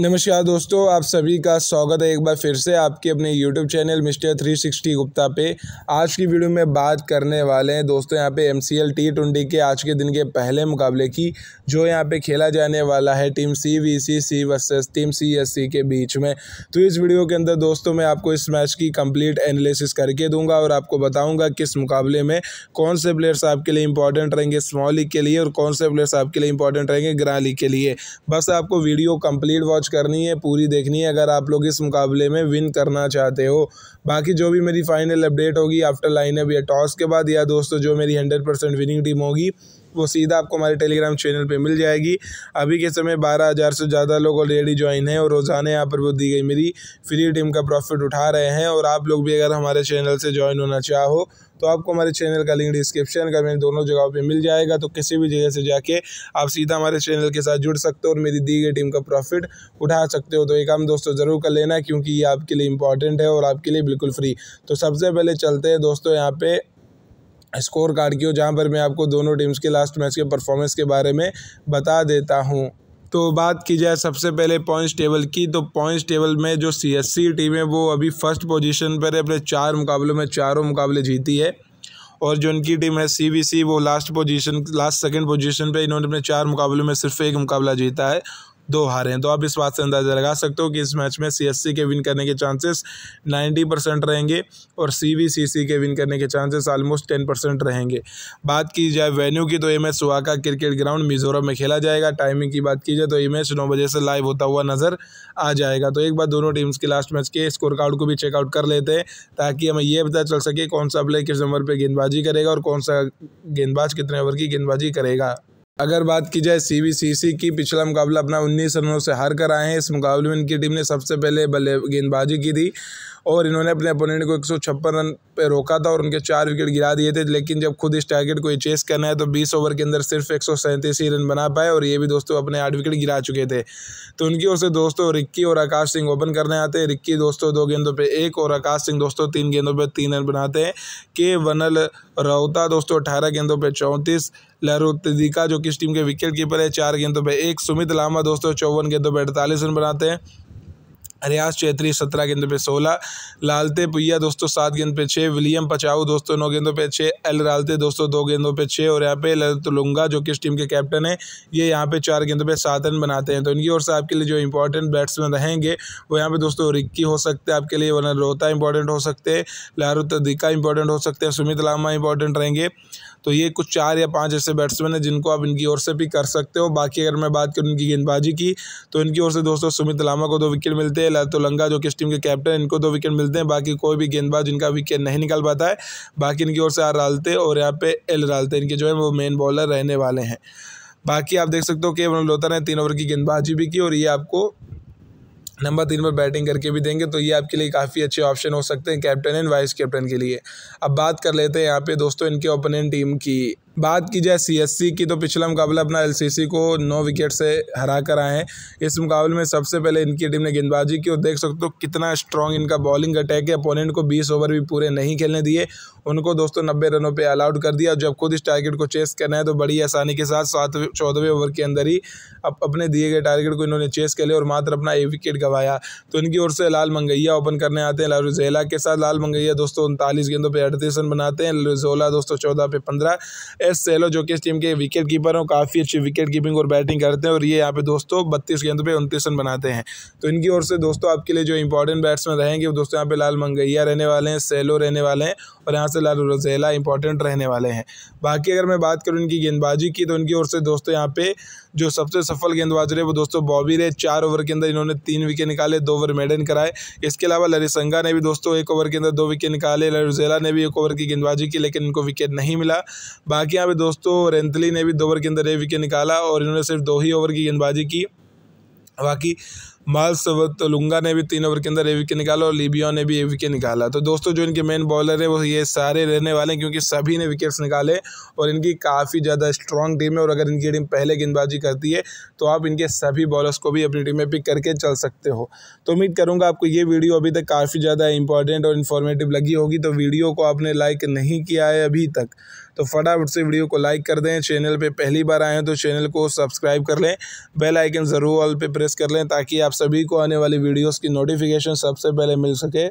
नमस्कार दोस्तों आप सभी का स्वागत है एक बार फिर से आपके अपने YouTube चैनल मिस्टर 360 गुप्ता पे आज की वीडियो में बात करने वाले हैं दोस्तों यहाँ पे M C L T twenty के आज के दिन के पहले मुकाबले की जो यहाँ पे खेला जाने वाला है team C V C C versus team C S C के बीच में तो इस वीडियो के अंदर दोस्तों मैं आपको इस मैच की कम्प्लीट एनालिसिस करके दूंगा और आपको बताऊँगा किस मुकाबले में कौन से प्लेयर्स आपके लिए इंपॉर्टेंट रहेंगे स्मॉल लीग के लिए और कौन से प्लेयर्स आपके लिए इंपॉर्टेंट रहेंगे ग्रां लीग के लिए बस आपको वीडियो कम्प्लीट वॉच करनी है पूरी देखनी है अगर आप लोग इस मुकाबले में विन करना चाहते हो बाकी जो भी मेरी फाइनल अपडेट होगी आफ्टर अब या टॉस के बाद या दोस्तों जो मेरी हंड्रेड परसेंट विनिंग टीम होगी वो सीधा आपको हमारे टेलीग्राम चैनल पर मिल जाएगी अभी के समय बारह हज़ार से ज़्यादा लोग ऑलरेडी ज्वाइन हैं और रोज़ाना यहाँ पर वो दी गई मेरी फ्री टीम का प्रॉफिट उठा रहे हैं और आप लोग भी अगर हमारे चैनल से ज्वाइन होना चाहो तो आपको हमारे चैनल का लिंक डिस्क्रिप्शन का मेरे दोनों जगहों पे मिल जाएगा तो किसी भी जगह से जाके आप सीधा हमारे चैनल के साथ जुड़ सकते हो और मेरी दी गई टीम का प्रॉफिट उठा सकते हो तो ये काम दोस्तों ज़रूर कर लेना क्योंकि ये आपके लिए इंपॉर्टेंट है और आपके लिए बिल्कुल फ्री तो सबसे पहले चलते हैं दोस्तों यहाँ पर स्कोर कार्ड की हो जहाँ पर मैं आपको दोनों टीम्स के लास्ट मैच के परफॉर्मेंस के बारे में बता देता हूँ तो बात की जाए सबसे पहले पॉइंट्स टेबल की तो पॉइंट्स टेबल में जो सी एस सी टीम है वो अभी फर्स्ट पोजीशन पर है अपने चार मुकाबलों में चारों मुकाबले जीती है और जो उनकी टीम है सी बी सी वो last position last second position पे इन्होंने अपने चार मुकाबलों में सिर्फ एक मुकाबला जीता है दो हारे हैं तो आप इस बात से अंदाज़ा लगा सकते हो कि इस मैच में सी के विन करने के चांसेस नाइन्टी परसेंट रहेंगे और सी के विन करने के चांसेस आलमोस्ट टेन परसेंट रहेंगे बात की जाए वेन्यू की तो एम मैच सुहाका क्रिकेट ग्राउंड मिजोरम में खेला जाएगा टाइमिंग की बात की जाए तो ये मैच नौ बजे से लाइव होता हुआ नज़र आ जाएगा तो एक बार दोनों टीम्स के लास्ट मैच के स्कोर कार्ड को भी चेकआउट कर लेते हैं ताकि हमें यह पता चल सके कौन सा प्लेयर किस नंबर पर गेंदबाजी करेगा और कौन सा गेंदबाज कितने ओवर की गेंदबाजी करेगा अगर बात की जाए सीबीसीसी की पिछला मुकाबला अपना उन्नीस रनों से हार कर आए हैं इस मुकाबले में इनकी टीम ने सबसे पहले बल्ले गेंदबाजी की थी और इन्होंने अपने अपोनेंट को एक रन पे रोका था और उनके चार विकेट गिरा दिए थे लेकिन जब खुद इस टारगेट को चेस करना है तो बीस ओवर के अंदर सिर्फ एक ही रन बना पाए और ये भी दोस्तों अपने आठ विकेट गिरा चुके थे तो उनकी ओर से दोस्तों रिक्की और आकाश सिंह ओपन करने आते हैं रिक्की दोस्तों दो गेंदों पर एक और आकाश सिंह दोस्तों तीन गेंदों पर तीन रन बनाते हैं के वनल रोहता दोस्तों अठारह गेंदों पर चौंतीस लहरू तदीका जो कि इस टीम के विकेट कीपर है चार गेंदों पर एक सुमित लामा दोस्तों चौवन गेंदों पर अड़तालीस रन बनाते हैं रियाज चैत्री सत्रह गेंदों पे सोलह लालते पुया दोस्तों सात गेंद पे छः विलियम पचाऊ दोस्तों नौ गेंदों पे छः एल रालते दोस्तों दो गेंदों पे छः और यहाँ पे ललित लुंगा जो कि इस टीम के कैप्टन हैं ये यहाँ पे चार गेंदों पे सात रन बनाते हैं तो इनकी ओर से आपके लिए जो इंपॉर्टेंट बैट्समैन रहेंगे वो यहाँ पे दोस्तों रिक्की हो सकते हैं आपके लिए वन रोहता इंपॉर्टेंट हो सकते हैं लारू तदिका इंपॉर्टेंट हो सकते हैं सुमित लामा इंपॉर्टेंट रहेंगे तो ये कुछ चार या पाँच ऐसे बैट्समैन हैं जिनको आप इनकी ओर से भी कर सकते हो बाकी अगर मैं बात करूँ इनकी गेंदबाजी की तो इनकी ओर से दोस्तों सुमित लामा को दो विकेट मिलते हैं पटेल अतुलंगा जो कि इस टीम के कैप्टन इनको दो विकेट मिलते हैं बाकी कोई भी गेंदबाज इनका विकेट नहीं निकल पाता है बाकी इनकी ओर से आर रालते और यहाँ पे एल रालते इनके जो है वो मेन बॉलर रहने वाले हैं बाकी आप देख सकते हो के वन लोता ने तीन ओवर की गेंदबाजी भी की और ये आपको नंबर तीन पर बैटिंग करके भी देंगे तो ये आपके लिए काफ़ी अच्छे ऑप्शन हो सकते हैं कैप्टन एंड वाइस कैप्टन के लिए अब बात कर लेते हैं यहाँ पे दोस्तों इनके ओपोनेंट टीम की बात की जाए सीएससी की तो पिछला मुकाबला अपना एलसीसी को नौ विकेट से हरा कर आए हैं इस मुकाबले में सबसे पहले इनकी टीम ने गेंदबाजी की और देख सकते हो कितना स्ट्रॉन्ग इनका बॉलिंग अटैक है अपोनेंट को बीस ओवर भी पूरे नहीं खेलने दिए उनको दोस्तों नब्बे रनों पर ऑल आउट कर दिया जब खुद इस टारगेट को चेस करना है तो बड़ी आसानी के साथ सात चौदहवें ओवर के अंदर ही अप, अपने दिए गए टारगेट को इन्होंने चेस कर लिया और मात्र अपना एक विकेट गंवाया तो इनकी ओर से लाल मंगैया ओपन करने आते हैं लारुजेला के साथ लाल मंगैया दोस्तों उनतालीस गेंदों पर अड़तीस रन बनाते हैं लुजोला दोस्तों चौदह पे पंद्रह एस सेलो जो कि इस टीम के विकेट कीपर हैं काफ़ी अच्छी विकेट कीपिंग और बैटिंग करते हैं और ये यहाँ पे दोस्तों बत्तीस गेंदों पर उनतीस रन बनाते हैं तो इनकी ओर से दोस्तों आपके लिए जो इंपॉर्टेंट बैट्समैन रहेंगे दोस्तों यहाँ पे लाल मंगैया रहने वाले हैं सेलो रहने वाले हैं और यहाँ से मार्सल इंपॉर्टेंट रहने वाले हैं बाकी अगर मैं बात करूँ इनकी गेंदबाजी की तो इनकी ओर से दोस्तों यहाँ पे जो सबसे सफल गेंदबाज रहे वो दोस्तों बॉबी रहे चार ओवर के अंदर इन्होंने तीन विकेट निकाले दो ओवर मेडन कराए इसके अलावा लरिसंगा ने भी दोस्तों एक ओवर के अंदर दो विकेट निकाले लरुजेला ने भी एक ओवर की गेंदबाजी की लेकिन इनको विकेट नहीं मिला बाकी यहाँ पे दोस्तों रेंतली ने भी दो ओवर के अंदर एक विकेट निकाला और इन्होंने सिर्फ दो ही ओवर की गेंदबाजी की बाकी माल्स तलुंगा तो ने भी तीन ओवर के अंदर ए विकेट निकाला और लीबिया ने भी ए विकेट निकाला तो दोस्तों जो इनके मेन बॉलर हैं वो ये सारे रहने वाले हैं क्योंकि सभी ने विकेट्स निकाले और इनकी काफ़ी ज़्यादा स्ट्रॉन्ग टीम है और अगर इनकी टीम पहले गेंदबाजी करती है तो आप इनके सभी बॉलर्स को भी अपनी टीम में पिक करके चल सकते हो तो उम्मीद करूँगा आपको ये वीडियो अभी तक काफ़ी ज़्यादा इंपॉर्टेंट और इन्फॉर्मेटिव लगी होगी तो वीडियो को आपने लाइक नहीं किया है अभी तक तो फटाफट से वीडियो को लाइक कर दें चैनल पे पहली बार आए हैं तो चैनल को सब्सक्राइब कर लें बेल आइकन ज़रूर ऑल पे प्रेस कर लें ताकि आप सभी को आने वाली वीडियोस की नोटिफिकेशन सबसे पहले मिल सके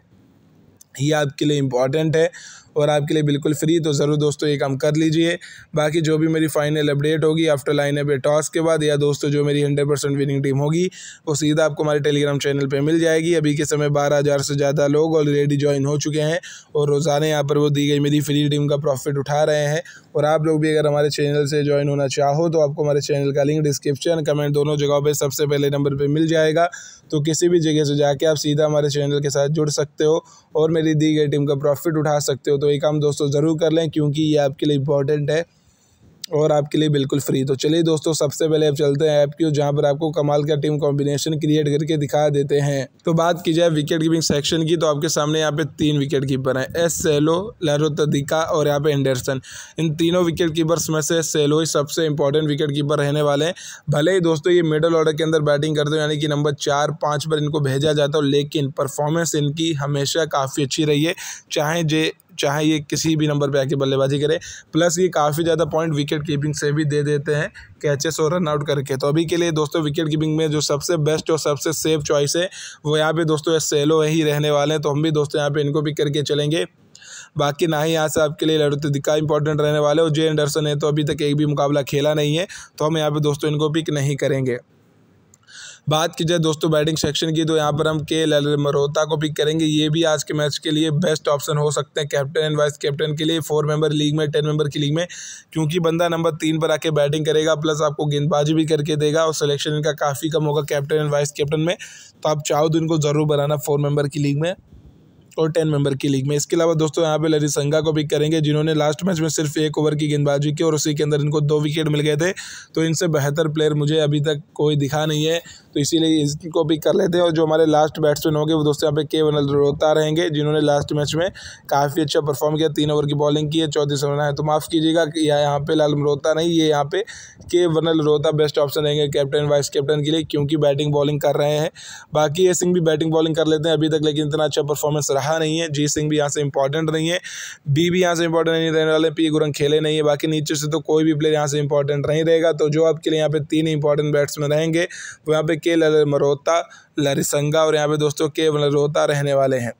ये आपके लिए इम्पॉर्टेंट है और आपके लिए बिल्कुल फ्री तो ज़रूर दोस्तों ये काम कर लीजिए बाकी जो भी मेरी फाइनल अपडेट होगी आफ्टर लाइन अप टॉस के बाद या दोस्तों जो मेरी हंड्रेड परसेंट विनिंग टीम होगी वो सीधा आपको हमारे टेलीग्राम चैनल पर मिल जाएगी अभी के समय बारह हज़ार से ज़्यादा लोग ऑलरेडी ज्वाइन हो चुके हैं और रोज़ाना यहाँ पर वो दी गई मेरी फ्री टीम का प्रॉफिट उठा रहे हैं और आप लोग भी अगर हमारे चैनल से ज्वाइन होना चाहो तो आपको हमारे चैनल का लिंक डिस्क्रिप्शन कमेंट दोनों जगहों पे सबसे पहले नंबर पे मिल जाएगा तो किसी भी जगह से जाके आप सीधा हमारे चैनल के साथ जुड़ सकते हो और मेरी दी गई टीम का प्रॉफिट उठा सकते हो तो तो ये काम दोस्तों ज़रूर कर लें क्योंकि ये आपके लिए इंपॉर्टेंट है और आपके लिए बिल्कुल फ्री तो चलिए दोस्तों सबसे पहले अब चलते हैं ऐप की जहाँ पर आपको कमाल का टीम कॉम्बिनेशन क्रिएट करके दिखा देते हैं तो बात की जाए विकेट कीपिंग सेक्शन की तो आपके सामने यहाँ पे तीन विकेट कीपर हैं एस सेलो लहरो तदिका और यहाँ पे एंडरसन इन तीनों विकेट कीपर्स में से सेलो ही सबसे इंपॉर्टेंट विकेट कीपर रहने वाले हैं भले ही दोस्तों ये मिडल ऑर्डर के अंदर बैटिंग करते हो यानी कि नंबर चार पाँच पर इनको भेजा जाता हो लेकिन परफॉर्मेंस इनकी हमेशा काफ़ी अच्छी रही है चाहे जे चाहे ये किसी भी नंबर पे आके बल्लेबाजी करे प्लस ये काफ़ी ज़्यादा पॉइंट विकेट कीपिंग से भी दे देते हैं कैचेस और रन आउट करके तो अभी के लिए दोस्तों विकेट कीपिंग में जो सबसे बेस्ट और सबसे सेफ चॉइस है वो यहाँ पे दोस्तों एस ही रहने वाले हैं तो हम भी दोस्तों यहाँ पे इनको पिक करके चलेंगे बाकी ना ही यहाँ से आपके लिए लड़ू दिखा इंपॉर्टेंट रहने वाले और जे एंडरसन है तो अभी तक एक भी मुकाबला खेला नहीं है तो हम यहाँ पर दोस्तों इनको पिक नहीं करेंगे बात की जाए दोस्तों बैटिंग सेक्शन की तो यहाँ पर हम के एल मरोता को पिक करेंगे ये भी आज के मैच के लिए बेस्ट ऑप्शन हो सकते हैं कैप्टन एंड वाइस कैप्टन के लिए फोर मेंबर लीग में टेन मेंबर की लीग में क्योंकि बंदा नंबर तीन पर आके बैटिंग करेगा प्लस आपको गेंदबाजी भी करके देगा और सिलेक्शन इनका काफ़ी कम होगा कैप्टन एंड वाइस कैप्टन में तो आप चाहो तो इनको ज़रूर बनाना फोर मेंबर की लीग में और टेन मेंबर की लीग में इसके अलावा दोस्तों यहाँ पे लरिसंगा को पिक करेंगे जिन्होंने लास्ट मैच में सिर्फ एक ओवर की गेंदबाजी की और उसी के अंदर इनको दो विकेट मिल गए थे तो इनसे बेहतर प्लेयर मुझे अभी तक कोई दिखा नहीं है तो इसीलिए इनको पिक कर लेते हैं और जो हमारे लास्ट बैट्समैन होंगे वो दोस्तों यहाँ पे के वनलरोता रहेंगे जिन्होंने लास्ट मैच में काफ़ी अच्छा परफॉर्म किया तीन ओवर की बॉलिंग की है चौथी रन है तो माफ़ कीजिएगा या यहाँ पे लाल मरोता नहीं ये यहाँ पे के वनल रोता बेस्ट ऑप्शन रहेंगे कैप्टन वाइस कैप्टन के लिए क्योंकि बैटिंग बॉलिंग कर रहे हैं बाकी ये सिंह भी बैटिंग बॉलिंग कर लेते हैं अभी तक लेकिन इतना अच्छा परफॉर्मेंस रहा रहा नहीं है जी सिंह भी यहाँ से इंपॉर्टेंट नहीं है बी भी यहाँ से इंपॉर्टेंट नहीं रहने वाले पी गुरंग खेले नहीं है बाकी नीचे से तो कोई भी प्लेयर यहाँ से इंपॉर्टेंट नहीं रहेगा तो जो आपके लिए यहाँ पे तीन इंपॉर्टेंट बैट्समैन रहेंगे वो यहाँ पे के लल मरोता लरिसंगा और यहाँ पे दोस्तों के मरोता रहने वाले हैं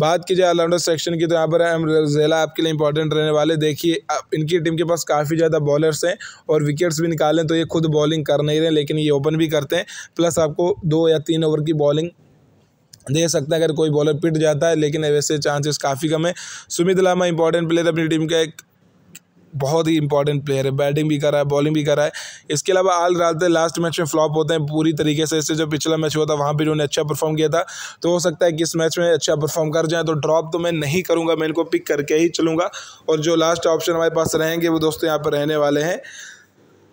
बात की जाए ऑलराउंडर सेक्शन की तो यहाँ पर एम जेला आपके लिए इंपॉर्टेंट रहने वाले देखिए इनकी टीम के पास काफ़ी ज़्यादा बॉलर्स हैं और विकेट्स भी निकालें तो ये खुद बॉलिंग कर नहीं रहे लेकिन ये ओपन भी करते हैं प्लस आपको दो या तीन ओवर की बॉलिंग दे सकता है अगर कोई बॉलर पिट जाता है लेकिन वैसे चांसेस काफ़ी कम है सुमित लामा इंपॉर्टेंट प्लेयर अपनी टीम का एक बहुत ही इंपॉर्टेंट प्लेयर है बैटिंग भी कर रहा है बॉलिंग भी कर रहा है इसके अलावा आल रालते लास्ट मैच में फ्लॉप होते हैं पूरी तरीके से इससे जो पिछला मैच हुआ था वहाँ पर उन्होंने अच्छा परफॉर्म किया था तो हो सकता है कि इस मैच में अच्छा परफॉर्म कर जाए तो ड्रॉप तो मैं नहीं करूँगा मैं इनको पिक करके ही चलूँगा और जो लास्ट ऑप्शन हमारे पास रहेंगे वो दोस्तों यहाँ पर रहने वाले हैं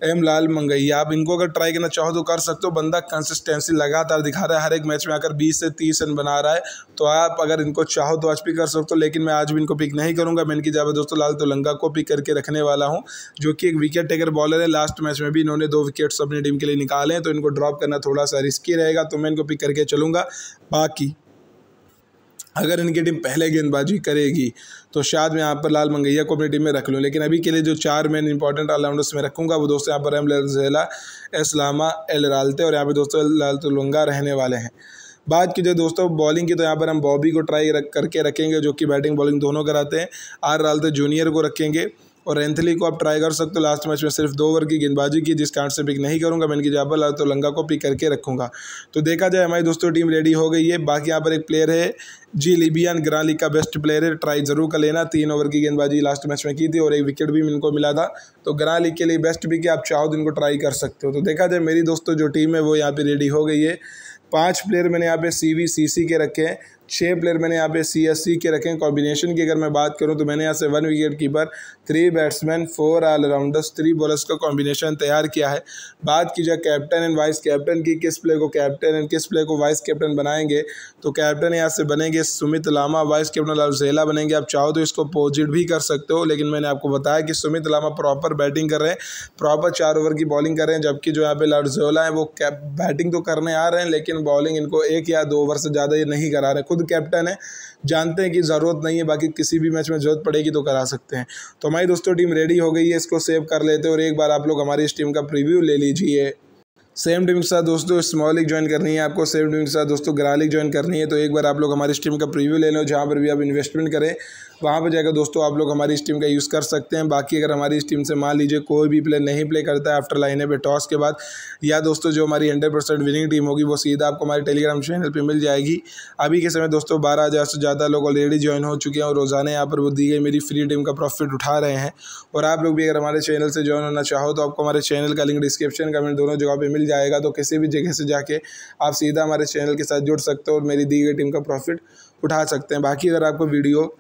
एम लाल मंगैया आप इनको अगर ट्राई करना चाहो तो कर सकते हो बंदा कंसिस्टेंसी लगातार दिखा रहा है हर एक मैच में आकर 20 से 30 रन बना रहा है तो आप अगर इनको चाहो तो आज भी कर सकते हो लेकिन मैं आज भी इनको पिक नहीं करूंगा मैं इनकी जगह दोस्तों लाल तोलंगा को पिक करके रखने वाला हूँ जो कि एक विकेट टेकर बॉलर है लास्ट मैच में भी इन्होंने दो विकेट्स अपनी टीम के लिए निकाले हैं तो इनको ड्रॉप करना थोड़ा सा रिस्की रहेगा तो मैं इनको पिक करके चलूँगा बाकी अगर इनकी टीम पहले गेंदबाजी करेगी तो शायद मैं यहाँ पर लाल मंगैया को अपनी टीम में रख लूँ लेकिन अभी के लिए जो चार मेन इंपॉर्टेंट ऑलराउंडर्स में रखूँगा वो दोस्तों यहाँ पर एम लजेला इस्लामा एल रालते और यहाँ पर दोस्तों लाल तुलंगा रहने वाले हैं बात की जाए दोस्तों बॉलिंग की तो यहाँ पर हम बॉबी को ट्राई रख करके रखेंगे जो कि बैटिंग बॉलिंग दोनों कराते हैं आर रालते जूनियर को रखेंगे और एंथली को आप ट्राई कर सकते हो लास्ट मैच में सिर्फ दो ओवर की गेंदबाजी की जिस कारण से पिक नहीं करूंगा मैं इनकी जहाँ पर तो लंगा को पिक करके रखूंगा तो देखा जाए हमारी दोस्तों टीम रेडी हो गई है बाकी यहाँ पर एक प्लेयर है जी लिबियन ग्रां लीग का बेस्ट प्लेयर है ट्राई जरूर कर लेना तीन ओवर की गेंदबाजी लास्ट मैच में की थी और एक विकेट भी इनको मिला था तो ग्रां लीग के लिए बेस्ट भी कि आप चाहो तो इनको ट्राई कर सकते हो तो देखा जाए मेरी दोस्तों जो टीम है वो यहाँ पर रेडी हो गई है पाँच प्लेयर मैंने यहाँ पे सी वी सी सी के रखे हैं छः प्लेयर मैंने यहाँ पे सी एस सी के रखे हैं कॉम्बिनेशन की अगर मैं बात करूँ तो मैंने यहाँ से one wicket keeper three batsman four allrounders three bowlers का कॉम्बिनेशन तैयार किया है बात की जाए कैप्टन एंड वाइस कैप्टन की किस प्लेयर को कैप्टन एंड किस प्लेयर को वाइस कैप्टन बनाएंगे तो कैप्टन यहाँ से बनेंगे सुमित लामा वाइस कैप्टन जेला बनेंगे आप चाहो तो इसको अपोजिट भी कर सकते हो लेकिन मैंने आपको बताया कि सुमित लामा प्रॉपर बैटिंग कर रहे हैं प्रॉपर चार ओवर की बॉलिंग कर रहे हैं जबकि जो यहाँ पे लाडजेला है वो बैटिंग तो करने आ रहे हैं लेकिन बॉलिंग इनको एक या दो ओवर से ज़्यादा नहीं करा रहे खुद कैप्टन है जानते हैं कि ज़रूरत नहीं है बाकी किसी भी मैच में ज़रूरत पड़ेगी तो करा सकते हैं तो हमारी दोस्तों टीम रेडी हो गई है इसको सेव कर लेते और एक बार आप लोग हमारी इस टीम का प्रिव्यू ले लीजिए सेम टीम के साथ दोस्तों स्मॉल लीग ज्वाइन करनी है आपको सेम टीम के साथ दोस्तों ग्रा लीग ज्वाइन करनी है तो एक बार आप लोग हमारी इस टीम का प्रीव्यू ले लो जहाँ पर भी आप इन्वेस्टमेंट करें वहाँ पर जाकर दोस्तों आप लोग हमारी इस टीम का यूज़ कर सकते हैं बाकी अगर हमारी इस टीम से मान लीजिए कोई भी प्लेयर नहीं प्ले करता है आफ्टर लाइने पे टॉस के बाद या दोस्तों जो हमारी हंड्रेड परसेंट विनिंग टीम होगी वो सीधा आपको हमारे टेलीग्राम चैनल पर मिल जाएगी अभी के समय दोस्तों बारह हज़ार से ज़्यादा लोग ऑलरेडी ज्वाइन हो चुके हैं और रोज़ाना यहाँ पर वो दी गई मेरी फ्री टीम का प्रॉफिट उठा रहे हैं और आप लोग भी अगर हमारे चैनल से ज्वाइन होना चाहो तो आपको हमारे चैनल का लिंक डिस्क्रिप्शन कमेंट दोनों जगह पर मिल जाएगा तो किसी भी जगह से जाके आप सीधा हमारे चैनल के साथ जुड़ सकते हो और मेरी दी गई टीम का प्रॉफिट उठा सकते हैं बाकी अगर आपको वीडियो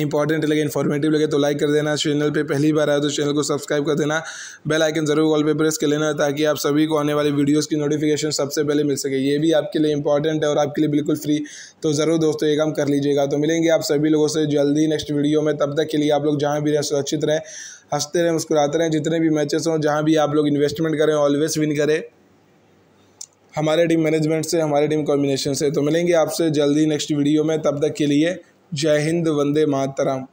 इंपॉर्टेंट लगे इन्फॉर्मेटिव लगे तो लाइक कर देना चैनल पे पहली बार आए तो चैनल को सब्सक्राइब कर देना बेल आइकन ज़रूर कॉल पे प्रेस कर लेना ताकि आप सभी को आने वाली वीडियोस की नोटिफिकेशन सबसे पहले मिल सके ये भी आपके लिए इंपॉर्टेंट है और आपके लिए बिल्कुल फ्री तो ज़रूर दोस्तों ये काम कर लीजिएगा तो मिलेंगे आप सभी लोगों से जल्दी नेक्स्ट वीडियो में तब तक के लिए आप लोग जहाँ भी रहें सुरक्षित रहें हंसते रहें मुस्कुराते रहें जितने भी मैचेस हों जहाँ भी आप लोग इन्वेस्टमेंट करें ऑलवेज विन करें हमारे टीम मैनेजमेंट से हमारे टीम कॉम्बिनेशन से तो मिलेंगे आपसे जल्दी नेक्स्ट वीडियो में तब तक के लिए जय हिंद वंदे मातरम